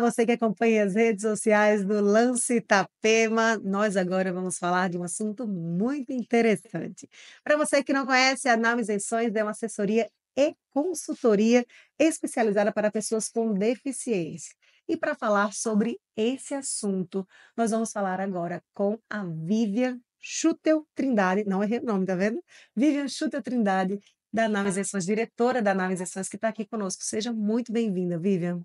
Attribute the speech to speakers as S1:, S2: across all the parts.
S1: você que acompanha as redes sociais do Lance Itapema. Nós agora vamos falar de um assunto muito interessante. Para você que não conhece, a Nau Isenções é uma assessoria e consultoria especializada para pessoas com deficiência. E para falar sobre esse assunto, nós vamos falar agora com a Vivian Schutel Trindade, não errei o nome, tá vendo? Vivian Schutel Trindade, da Nave Isenções, diretora da Nave Isenções, que está aqui conosco. Seja muito bem-vinda, Vivian.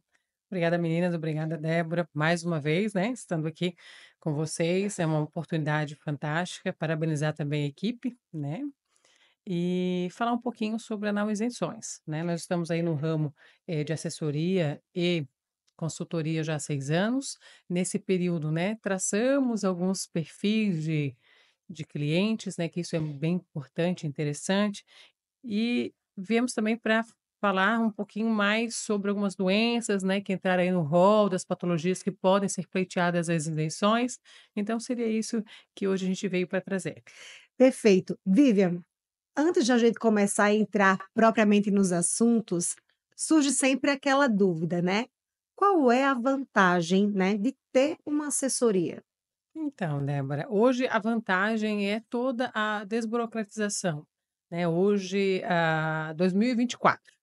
S2: Obrigada, meninas. Obrigada, Débora, mais uma vez, né? Estando aqui com vocês. É uma oportunidade fantástica. Parabenizar também a equipe, né? E falar um pouquinho sobre a Isenções, né? Nós estamos aí no ramo eh, de assessoria e consultoria já há seis anos. Nesse período, né, traçamos alguns perfis de, de clientes, né? Que isso é bem importante, interessante. E viemos também para falar um pouquinho mais sobre algumas doenças, né, que entraram aí no rol das patologias que podem ser pleiteadas às isenções. Então, seria isso que hoje a gente veio para trazer.
S1: Perfeito. Vivian, antes de a gente começar a entrar propriamente nos assuntos, surge sempre aquela dúvida, né? Qual é a vantagem, né, de ter uma assessoria? Então, Débora,
S2: hoje a vantagem é toda a desburocratização. Né? Hoje, a ah, 2024,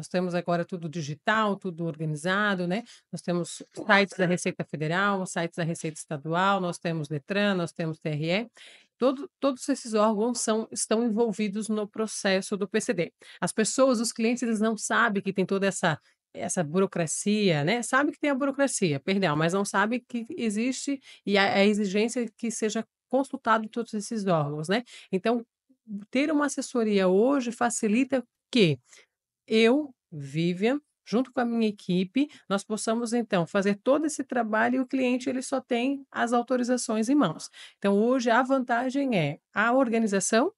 S2: nós temos agora tudo digital, tudo organizado, né? Nós temos sites da Receita Federal, sites da Receita Estadual, nós temos Detran, nós temos TRE. Todo, todos esses órgãos são, estão envolvidos no processo do PCD. As pessoas, os clientes, eles não sabem que tem toda essa essa burocracia, né? Sabe que tem a burocracia, perdão, mas não sabe que existe e a, a exigência é que seja consultado todos esses órgãos, né? Então, ter uma assessoria hoje facilita que eu, Vivian, junto com a minha equipe, nós possamos então fazer todo esse trabalho e o cliente ele só tem as autorizações em mãos. Então hoje a vantagem é a organização,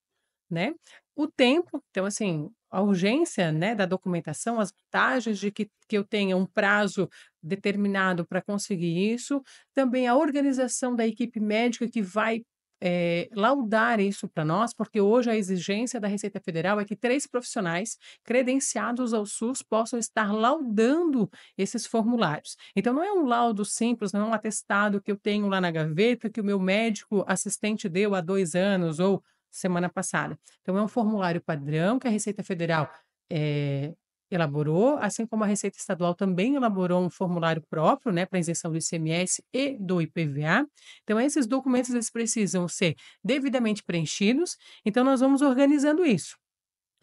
S2: né? O tempo, então assim, a urgência né, da documentação, as vantagens de que, que eu tenha um prazo determinado para conseguir isso, também a organização da equipe médica que vai é, laudar isso para nós, porque hoje a exigência da Receita Federal é que três profissionais credenciados ao SUS possam estar laudando esses formulários. Então, não é um laudo simples, não é um atestado que eu tenho lá na gaveta, que o meu médico assistente deu há dois anos ou semana passada. Então, é um formulário padrão que a Receita Federal é, elaborou, assim como a Receita Estadual também elaborou um formulário próprio né, para isenção do ICMS e do IPVA. Então, esses documentos eles precisam ser devidamente preenchidos, então nós vamos organizando isso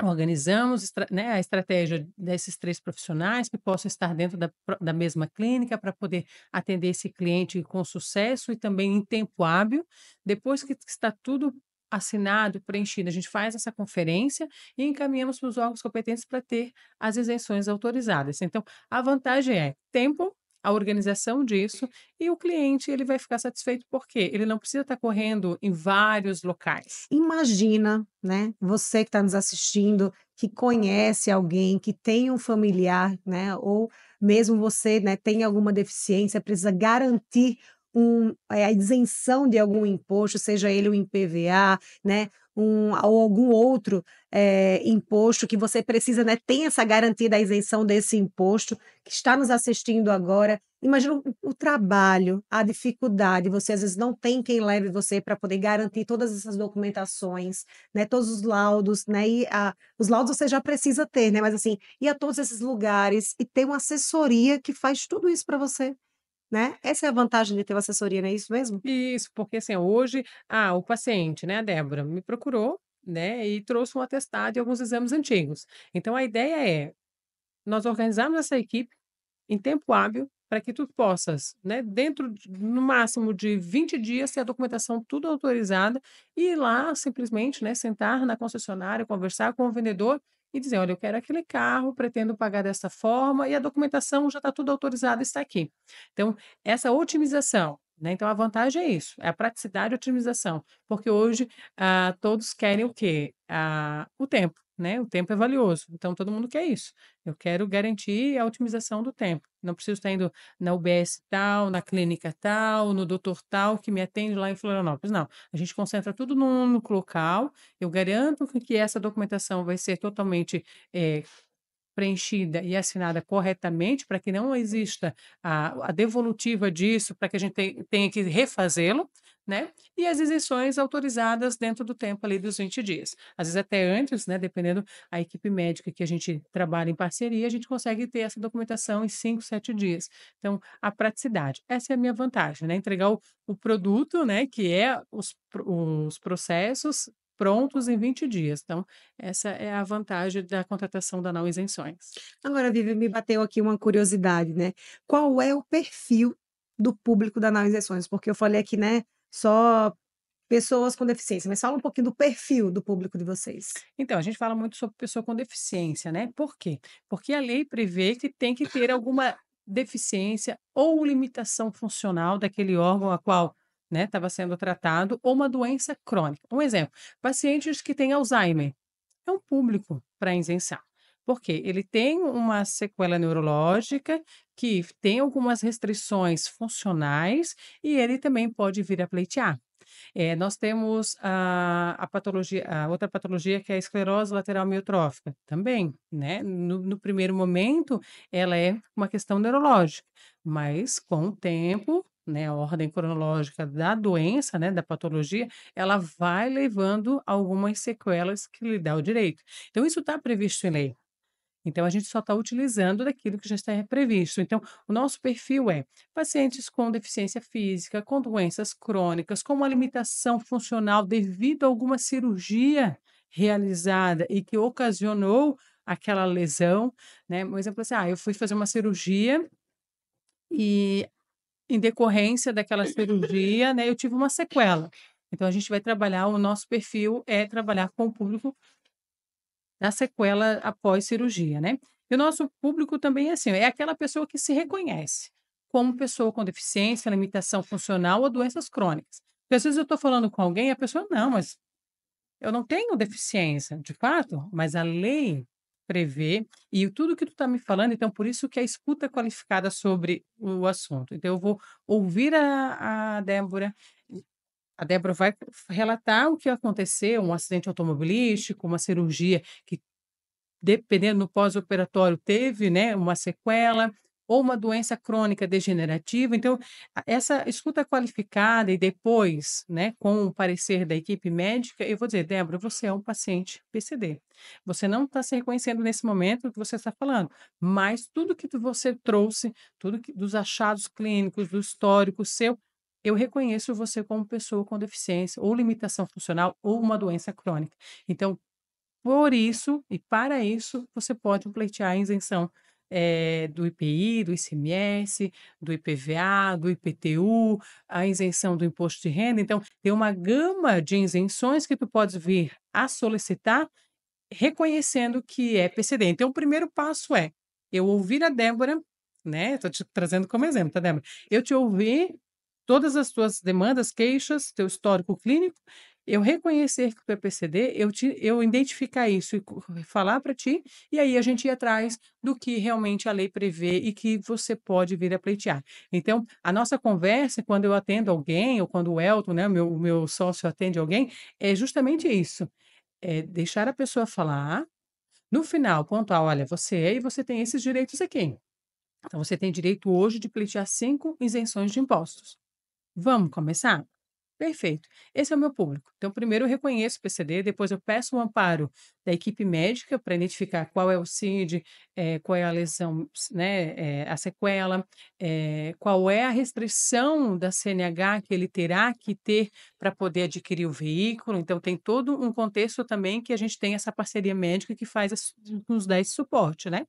S2: organizamos né, a estratégia desses três profissionais que possam estar dentro da, da mesma clínica para poder atender esse cliente com sucesso e também em tempo hábil. Depois que está tudo assinado, preenchido. A gente faz essa conferência e encaminhamos para os órgãos competentes para ter as isenções autorizadas. Então, a vantagem é tempo, a organização disso e o cliente ele vai ficar satisfeito porque ele não precisa estar correndo em vários locais.
S1: Imagina, né? Você que está nos assistindo, que conhece alguém, que tem um familiar, né? Ou mesmo você, né? Tem alguma deficiência, precisa garantir um, eh, a isenção de algum imposto, seja ele o IPVA, né, um, ou algum outro é, imposto que você precisa, né, tem essa garantia da isenção desse imposto, que está nos assistindo agora. Imagina o, o trabalho, a dificuldade, você às vezes não tem quem leve você para poder garantir todas essas documentações, né, todos os laudos, né, e a, os laudos você já precisa ter, né, mas assim, ir a todos esses lugares e ter uma assessoria que faz tudo isso para você né? Essa é a vantagem de ter uma assessoria, não é isso mesmo? Isso, porque assim, hoje,
S2: ah, o paciente, né, a Débora, me procurou, né, e trouxe um atestado e alguns exames antigos. Então, a ideia é nós organizarmos essa equipe em tempo hábil para que tu possas, né, dentro no máximo de 20 dias ter a documentação tudo autorizada e ir lá simplesmente, né, sentar na concessionária, conversar com o vendedor e dizer: olha, eu quero aquele carro, pretendo pagar dessa forma e a documentação já está tudo autorizada, está aqui. Então, essa otimização. Né? Então, a vantagem é isso, é a praticidade e a otimização, porque hoje ah, todos querem o quê? Ah, o tempo né? O tempo é valioso, então todo mundo quer isso. Eu quero garantir a otimização do tempo. Não preciso estar indo na UBS tal, na clínica tal, no doutor tal que me atende lá em Florianópolis. Não, a gente concentra tudo num único local. Eu garanto que essa documentação vai ser totalmente é, preenchida e assinada corretamente para que não exista a, a devolutiva disso, para que a gente tenha que refazê-lo né? E as isenções autorizadas dentro do tempo ali dos 20 dias. Às vezes até antes, né? Dependendo da equipe médica que a gente trabalha em parceria, a gente consegue ter essa documentação em 5, 7 dias. Então, a praticidade. Essa é a minha vantagem, né? Entregar o, o produto, né? Que é os, os processos prontos em 20 dias. Então, essa é a vantagem da contratação da não isenções.
S1: Agora, Vivi, me bateu aqui uma curiosidade, né? Qual é o perfil do público da não isenções? Porque eu falei aqui, né? só pessoas com deficiência, mas fala um pouquinho do perfil do público de vocês.
S2: Então, a gente fala muito sobre pessoa com deficiência, né? Por quê? Porque a lei prevê que tem que ter alguma deficiência ou limitação funcional daquele órgão a qual né, estava né, sendo tratado ou uma doença crônica. Um exemplo, pacientes que têm Alzheimer. É um público para isenção porque ele tem uma sequela neurológica que tem algumas restrições funcionais e ele também pode vir a pleitear. É, nós temos a, a patologia, a outra patologia que é a esclerose lateral miotrófica, também, né? No, no, primeiro momento, ela é uma questão neurológica, mas com o tempo, né, a ordem cronológica da doença, né, da patologia, ela vai levando algumas sequelas que lhe dá o direito. Então, isso está previsto em lei. Então, a gente só está utilizando daquilo que já está previsto. Então, o nosso perfil é pacientes com deficiência física, com doenças crônicas, com uma limitação funcional devido a alguma cirurgia realizada e que ocasionou aquela lesão, né? Um exemplo assim, ah, eu fui fazer uma cirurgia e em decorrência daquela cirurgia, né, eu tive uma sequela. Então a gente vai trabalhar o nosso perfil é trabalhar com o público da sequela após cirurgia, né? E o nosso público também é assim, é aquela pessoa que se reconhece como pessoa com deficiência, limitação funcional ou doenças crônicas. Porque às vezes eu estou falando com alguém e a pessoa, não, mas eu não tenho deficiência, de fato, mas a lei prevê e tudo que tu está me falando, então por isso que a escuta qualificada sobre o assunto. Então eu vou ouvir a, a Débora, a Débora vai relatar o que aconteceu, um acidente automobilístico, uma cirurgia que, dependendo do pós-operatório, teve né, uma sequela ou uma doença crônica degenerativa. Então, essa escuta qualificada e depois, né, com o parecer da equipe médica, eu vou dizer, Débora, você é um paciente PCD. Você não está se reconhecendo nesse momento do que você está falando, mas tudo que você trouxe, tudo que, dos achados clínicos, do histórico seu, eu reconheço você como pessoa com deficiência ou limitação funcional ou uma doença crônica. Então, por isso e para isso, você pode pleitear a isenção é, do IPI, do ICMS, do IPVA, do IPTU, a isenção do imposto de renda. Então, tem uma gama de isenções que tu pode vir a solicitar reconhecendo que é PCD. Então, o primeiro passo é eu ouvir a Débora, né? Estou te trazendo como exemplo, tá, Débora? Eu te ouvi todas as tuas demandas, queixas, teu histórico clínico, eu reconhecer que tu é PCD, eu, te, eu identificar isso e falar para ti, e aí a gente ir atrás do que realmente a lei prevê e que você pode vir a pleitear. Então, a nossa conversa, quando eu atendo alguém, ou quando o Elton, né, meu, meu sócio, atende alguém, é justamente isso. É deixar a pessoa falar, no final, pontuar, olha, você é e você tem esses direitos aqui. Então, você tem direito hoje de pleitear cinco isenções de impostos. Vamos começar? Perfeito. Esse é o meu público. Então, primeiro eu reconheço o PCD, depois eu peço o um amparo da equipe médica para identificar qual é o CID, é, eh, qual é a lesão, né, é, a sequela, é, qual é a restrição da CNH que ele terá que ter para poder adquirir o veículo. Então, tem todo um contexto também que a gente tem essa parceria médica que faz, nos dá esse suporte, né?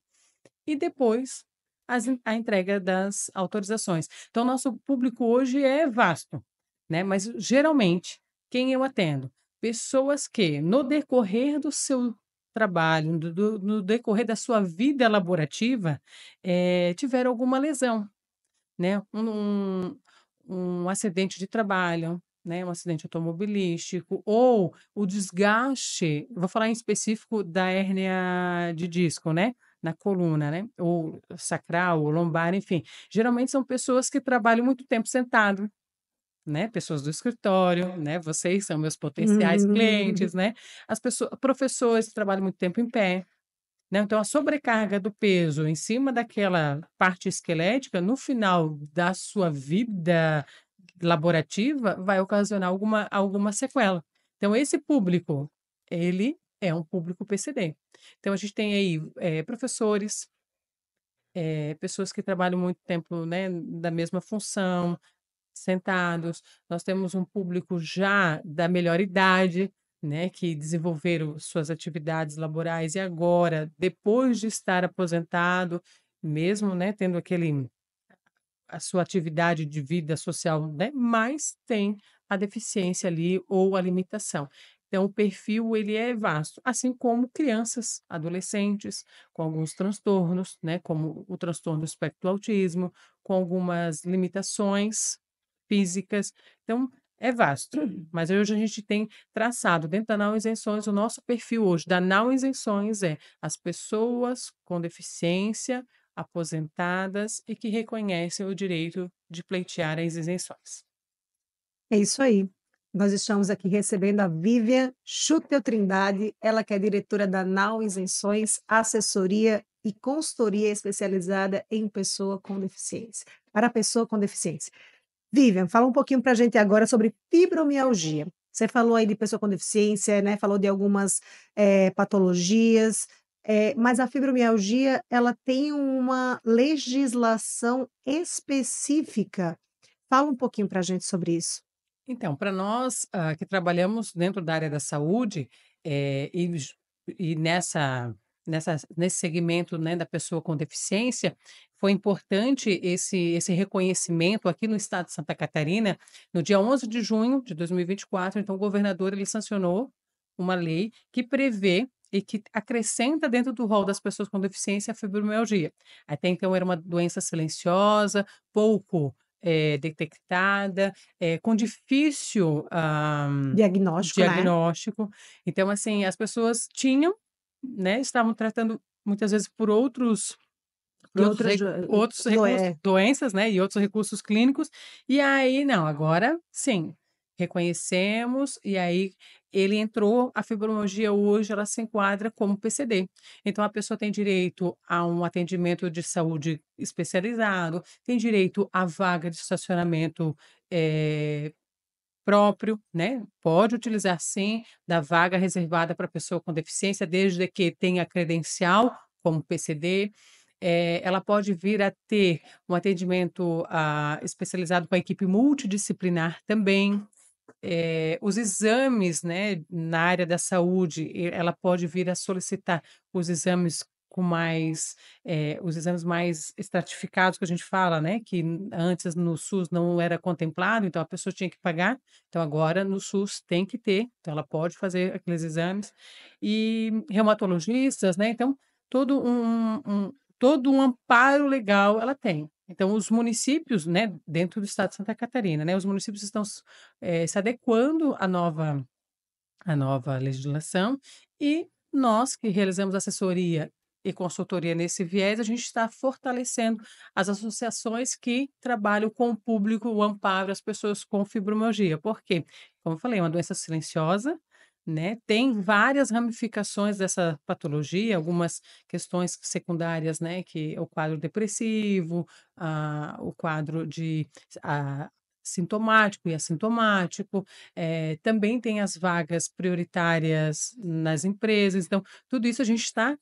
S2: E depois as, a entrega das autorizações. Então, nosso público hoje é vasto, né? Mas geralmente, quem eu atendo? Pessoas que, no decorrer do seu trabalho, do, no decorrer da sua vida laborativa, é, tiveram alguma lesão, né? Um, um, um acidente de trabalho, né, um acidente automobilístico, ou o desgaste, vou falar em específico da hérnia de disco, né? na coluna, né? Ou sacral, ou lombar, enfim. Geralmente são pessoas que trabalham muito tempo sentado, né? Pessoas do escritório, né? Vocês são meus potenciais uhum. clientes, né? As pessoas, professores que trabalham muito tempo em pé. Né? Então, a sobrecarga do peso em cima daquela parte esquelética, no final da sua vida laborativa, vai ocasionar alguma, alguma sequela. Então, esse público, ele é um público PCD. Então, a gente tem aí é, professores, é, pessoas que trabalham muito tempo né, da mesma função, sentados. Nós temos um público já da melhor idade, né, que desenvolveram suas atividades laborais e agora, depois de estar aposentado, mesmo né, tendo aquele a sua atividade de vida social, né, mas tem a deficiência ali ou a limitação. Então, o perfil ele é vasto, assim como crianças, adolescentes, com alguns transtornos, né, como o transtorno do espectro do autismo, com algumas limitações físicas. Então, é vasto, uhum. mas hoje a gente tem traçado dentro da não Isenções, o nosso perfil hoje da não Isenções é as pessoas com deficiência, aposentadas e que reconhecem o direito de pleitear as isenções.
S1: É isso aí. Nós estamos aqui recebendo a Vivian Schutel Trindade, ela que é diretora da Nau Isenções, assessoria e consultoria especializada em pessoa com deficiência, para pessoa com deficiência. Vivian, fala um pouquinho para a gente agora sobre fibromialgia. Você falou aí de pessoa com deficiência, né? Falou de algumas é, patologias, é, mas a fibromialgia ela tem uma legislação específica. Fala um pouquinho para a gente sobre isso.
S2: Então, para nós ah, que trabalhamos dentro da área da saúde eh, e, e nessa, nessa, nesse segmento né, da pessoa com deficiência, foi importante esse, esse reconhecimento aqui no estado de Santa Catarina, no dia 11 de junho de 2024. Então, o governador ele sancionou uma lei que prevê e que acrescenta dentro do rol das pessoas com deficiência a fibromialgia. Até então era uma doença silenciosa, pouco é, detectada, é, com difícil um, ah, diagnóstico. diagnóstico. Né? Então, assim, as pessoas tinham, né, estavam tratando muitas vezes por outros
S1: por outros, outros, recursos, é.
S2: doenças, né, e outros recursos clínicos. E aí, não, agora sim, reconhecemos e aí ele entrou, a fibromialgia hoje ela se enquadra como PCD. Então a pessoa tem direito a um atendimento de saúde especializado, tem direito a vaga de estacionamento é, próprio, né? Pode utilizar sim da vaga reservada para pessoa com deficiência, desde que tenha credencial como PCD. É, eh, ela pode vir a ter um atendimento ah, especializado com a equipe multidisciplinar também é, os exames né, na área da saúde, ela pode vir a solicitar os exames com mais é, os exames mais estratificados que a gente fala, né? Que antes no SUS não era contemplado, então a pessoa tinha que pagar. Então agora no SUS tem que ter, então ela pode fazer aqueles exames e reumatologistas, né? Então todo um, um todo um amparo legal ela tem. Então, os municípios, né, dentro do estado de Santa Catarina, né, os municípios estão é, se adequando à nova, à nova legislação e nós, que realizamos assessoria e consultoria nesse viés, a gente está fortalecendo as associações que trabalham com o público, o amparo, as pessoas com fibromialgia. Por quê? Como eu falei, é uma doença silenciosa, né? Tem várias ramificações dessa patologia, algumas questões secundárias, né? Que é o quadro depressivo, o quadro de sintomático e assintomático, é, também tem as vagas prioritárias nas empresas. Então, tudo isso a gente está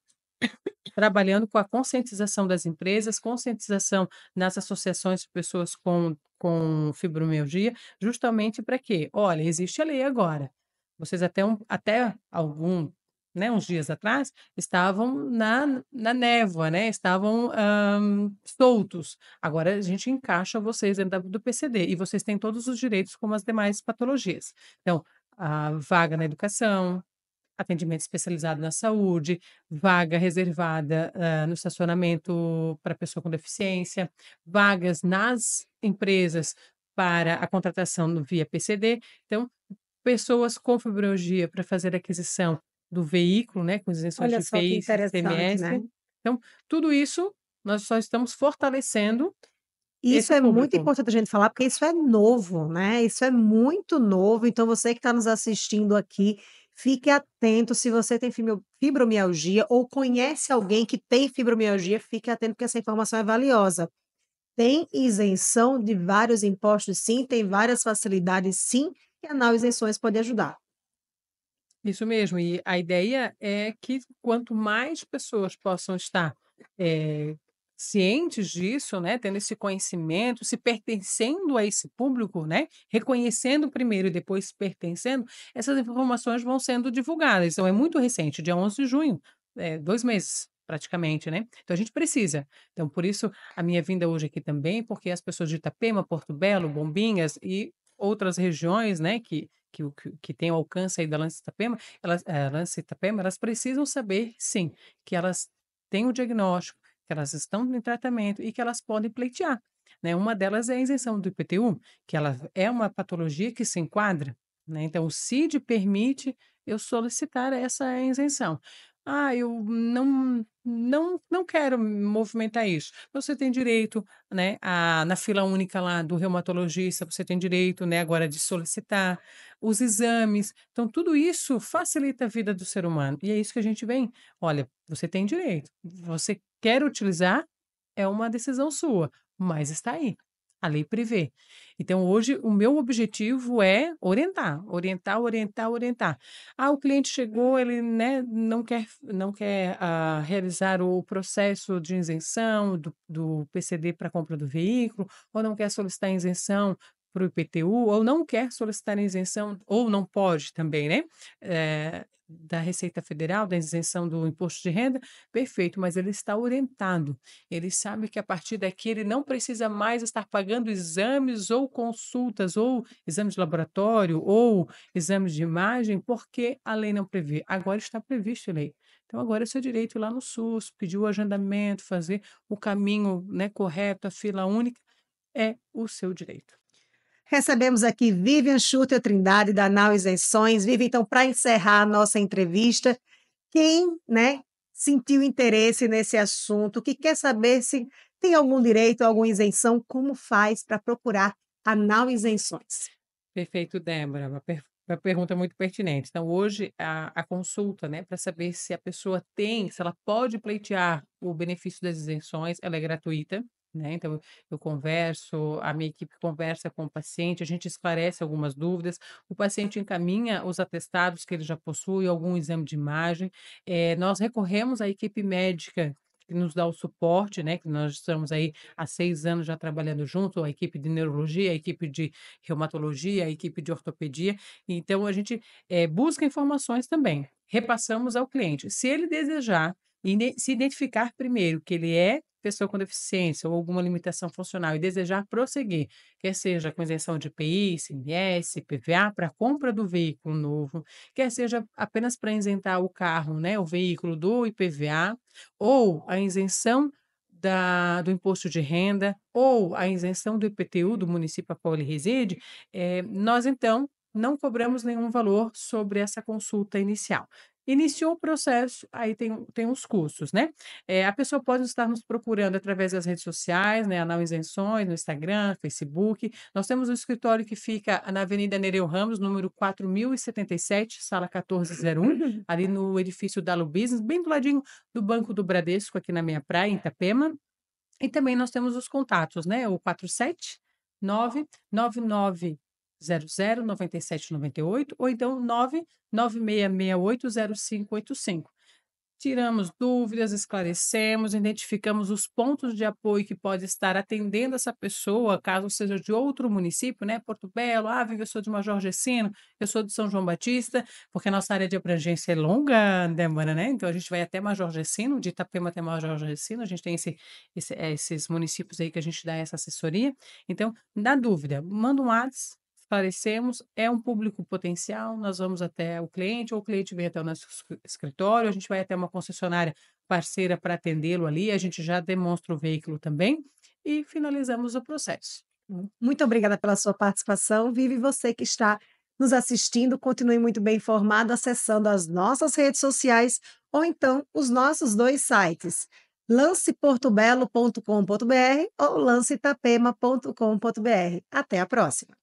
S2: trabalhando com a conscientização das empresas, conscientização nas associações de pessoas com, com fibromialgia, justamente para quê? Olha, existe a lei agora. Vocês até, um, até algum, né, uns dias atrás, estavam na, na névoa, né? Estavam soltos. Agora a gente encaixa vocês dentro do PCD e vocês têm todos os direitos como as demais patologias. Então, a vaga na educação, atendimento especializado na saúde, vaga reservada uh, no estacionamento para pessoa com deficiência, vagas nas empresas para a contratação via PCD. Então, pessoas com fibromialgia para fazer aquisição do veículo, né, com isenção Olha de IPI, CMS. Né? Então, tudo isso nós só estamos fortalecendo. Isso é público. muito
S1: importante a gente falar, porque isso é novo, né? Isso é muito novo. Então, você que está nos assistindo aqui, fique atento. Se você tem fibromialgia ou conhece alguém que tem fibromialgia, fique atento, porque essa informação é valiosa. Tem isenção de vários impostos, sim. Tem várias facilidades, sim que a Nau Isenções pode ajudar.
S2: Isso mesmo, e a ideia é que quanto mais pessoas possam estar é, cientes disso, né, tendo esse conhecimento, se pertencendo a esse público, né, reconhecendo primeiro e depois se pertencendo, essas informações vão sendo divulgadas. Então é muito recente, dia 11 de junho, é, dois meses praticamente, né? Então a gente precisa. Então por isso a minha vinda hoje aqui também, porque as pessoas de Itapema, Porto Belo, Bombinhas e outras regiões, né, que, que, que tem o alcance aí da Lança Itapema, elas, a eh, Lança Itapema, elas precisam saber, sim, que elas têm o diagnóstico, que elas estão em tratamento e que elas podem pleitear. Né? Uma delas é a isenção do IPTU, que ela é uma patologia que se enquadra. Né? Então, o CID permite eu solicitar essa isenção ah, eu não não não quero movimentar isso. Você tem direito, né, a, na fila única lá do reumatologista, você tem direito, né, agora de solicitar os exames. Então tudo isso facilita a vida do ser humano. E é isso que a gente vem. Olha, você tem direito. Você quer utilizar é uma decisão sua, mas está aí. A lei prevê. Então, hoje, o meu objetivo é orientar, orientar, orientar, orientar. Ah, o cliente chegou, ele né, não quer, não quer ah, realizar o processo de isenção do, do PCD para compra do veículo, ou não quer solicitar isenção para o IPTU ou não quer solicitar isenção, ou não pode também, né? É, da Receita Federal, da isenção do imposto de renda, perfeito, mas ele está orientado. Ele sabe que a partir daqui ele não precisa mais estar pagando exames ou consultas, ou exames de laboratório, ou exames de imagem, porque a lei não prevê. Agora está previsto a lei. Então, agora é seu direito ir lá no SUS, pedir o agendamento, fazer o caminho né, correto, a fila única, é o seu direito.
S1: Recebemos aqui Vivian Schutter Trindade, da Nau Isenções. Vivian, então, para encerrar a nossa entrevista, quem né, sentiu interesse nesse assunto, que quer saber se tem algum direito, alguma isenção, como faz para procurar a Nau Isenções?
S2: Perfeito, Débora. Uma, per uma, pergunta muito pertinente. Então, hoje, a, a consulta, né, para saber se a pessoa tem, se ela pode pleitear o benefício das isenções, ela é gratuita né? Então, eu converso, a minha equipe conversa com o paciente, a gente esclarece algumas dúvidas, o paciente encaminha os atestados que ele já possui, algum exame de imagem. É, nós recorremos à equipe médica que nos dá o suporte, né? Que nós estamos aí há seis anos já trabalhando junto, a equipe de neurologia, a equipe de reumatologia, a equipe de ortopedia. Então, a gente é, busca informações também, repassamos ao cliente. Se ele desejar, se identificar primeiro que ele é pessoa com deficiência ou alguma limitação funcional e desejar prosseguir, quer seja com isenção de IPI, ICMS, PVA para compra do veículo novo, quer seja apenas para isentar o carro, né, o veículo do IPVA, ou a isenção da, do imposto de renda, ou a isenção do IPTU do município a qual ele reside, é, nós então não cobramos nenhum valor sobre essa consulta inicial. Iniciou o processo, aí tem, tem os cursos, né? É, a pessoa pode estar nos procurando através das redes sociais, né? Anal Isenções, no Instagram, Facebook. Nós temos um escritório que fica na Avenida Nereu Ramos, número 4077, sala 1401, ali no edifício da Business, bem do ladinho do Banco do Bradesco, aqui na minha praia, em Itapema. E também nós temos os contatos, né? O 47 999 009798 ou então 996680585. Tiramos dúvidas, esclarecemos, identificamos os pontos de apoio que pode estar atendendo essa pessoa, caso seja de outro município, né? Porto Belo, ah, eu sou de Major Gessino, eu sou de São João Batista, porque a nossa área de abrangência é longa, demora, né? Então a gente vai até Major Gessino, de Itapema até Major Gessino, a gente tem esse, esse, é, esses municípios aí que a gente dá essa assessoria. Então, na dúvida, manda um WhatsApp esclarecemos, é um público potencial, nós vamos até o cliente, ou o cliente vem até o nosso escritório, a gente vai até uma concessionária parceira para atendê-lo ali, a gente já demonstra o veículo também e finalizamos o processo.
S1: Muito obrigada pela sua participação, Vive, você que está nos assistindo, continue muito bem informado acessando as nossas redes sociais ou então os nossos dois sites, lanceportobelo.com.br ou lancetapema.com.br. Até a próxima!